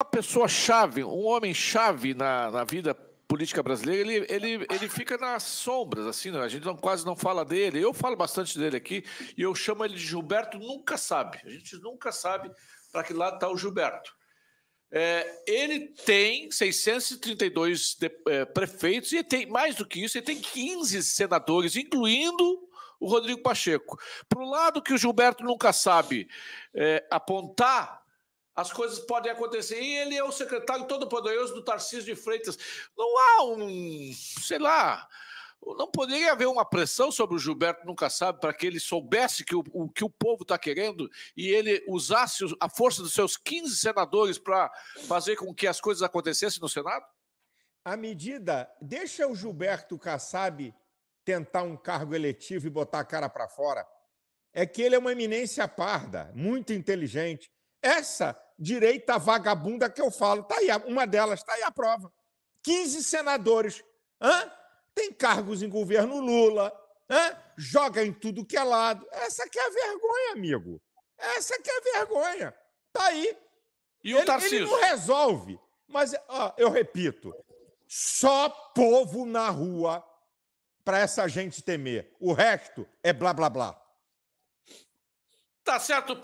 uma pessoa-chave, um homem-chave na, na vida política brasileira, ele, ele, ele fica nas sombras, assim, né? a gente não, quase não fala dele. Eu falo bastante dele aqui e eu chamo ele de Gilberto Nunca Sabe. A gente nunca sabe para que lado está o Gilberto. É, ele tem 632 de, é, prefeitos e tem mais do que isso, ele tem 15 senadores, incluindo o Rodrigo Pacheco. Para o lado que o Gilberto nunca sabe é, apontar, as coisas podem acontecer. E ele é o secretário todo-poderoso do Tarcísio de Freitas. Não há um, sei lá, não poderia haver uma pressão sobre o Gilberto Nunca Sabe para que ele soubesse que o, o que o povo está querendo e ele usasse a força dos seus 15 senadores para fazer com que as coisas acontecessem no Senado? A medida deixa o Gilberto Kassab tentar um cargo eletivo e botar a cara para fora. É que ele é uma eminência parda, muito inteligente. Essa direita vagabunda que eu falo. Tá aí, uma delas, tá aí a prova. 15 senadores. Hã? Tem cargos em governo Lula. Hã? Joga em tudo que é lado. Essa que é a vergonha, amigo. Essa que é a vergonha. Tá aí. E ele, o Tarcísio? Ele não resolve. Mas, ó, eu repito, só povo na rua para essa gente temer. O resto é blá, blá, blá. Tá certo,